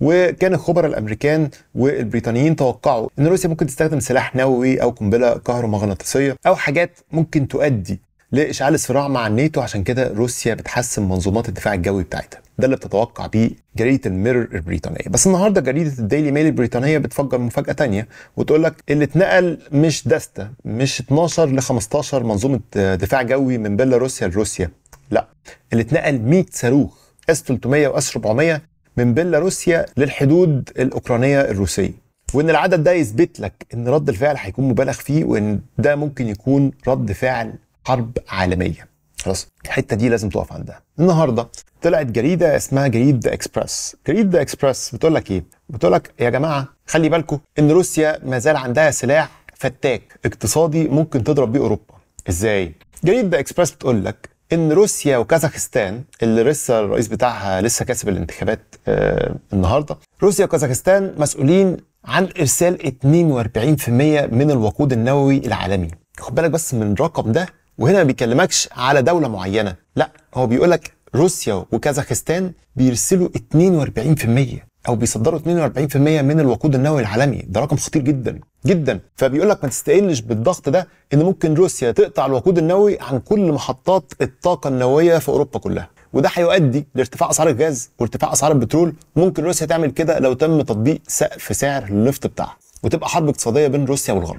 وكان الخبراء الامريكان والبريطانيين توقعوا ان روسيا ممكن تستخدم سلاح نووي او قنبله كهرومغناطيسيه او حاجات ممكن تؤدي لاشعال الصراع مع الناتو عشان كده روسيا بتحسن منظومات الدفاع الجوي بتاعتها ده اللي بتتوقع بيه جريده الميرور البريطانيه بس النهارده جريده الديلي ميل البريطانيه بتفجر مفاجاه تانية وتقول لك اللي اتنقل مش دسته مش 12 ل 15 منظومه دفاع جوي من بيلاروسيا لروسيا لا اللي اتنقل 100 صاروخ اس 300 واس 400 من بيلاروسيا للحدود الاوكرانيه الروسيه وان العدد ده يثبت لك ان رد الفعل هيكون مبالغ فيه وان ده ممكن يكون رد فعل حرب عالميه خلاص الحته دي لازم تقف عندها النهارده طلعت جريده اسمها جريد اكسبرس جريد اكسبرس بتقول لك ايه بتقول لك يا جماعه خلي بالكم ان روسيا ما زال عندها سلاح فتاك اقتصادي ممكن تضرب بيه اوروبا ازاي جريد اكسبرس بتقول لك ان روسيا وكازاخستان اللي لسه الرئيس بتاعها لسه كاسب الانتخابات آه، النهارده روسيا وكازاخستان مسؤولين عن ارسال 42% من الوقود النووي العالمي خد بالك بس من الرقم ده وهنا ما بيكلمكش على دوله معينه لا هو بيقول لك روسيا وكازاخستان بيرسلوا 42% او بيصدروا 42% من الوقود النووي العالمي ده رقم خطير جدا جدا فبيقول لك ما تستقلش بالضغط ده ان ممكن روسيا تقطع الوقود النووي عن كل محطات الطاقه النوويه في اوروبا كلها وده هيؤدي لارتفاع اسعار الغاز وارتفاع اسعار البترول ممكن روسيا تعمل كده لو تم تطبيق سقف سعر النفط بتاعها وتبقى حرب اقتصاديه بين روسيا والغرب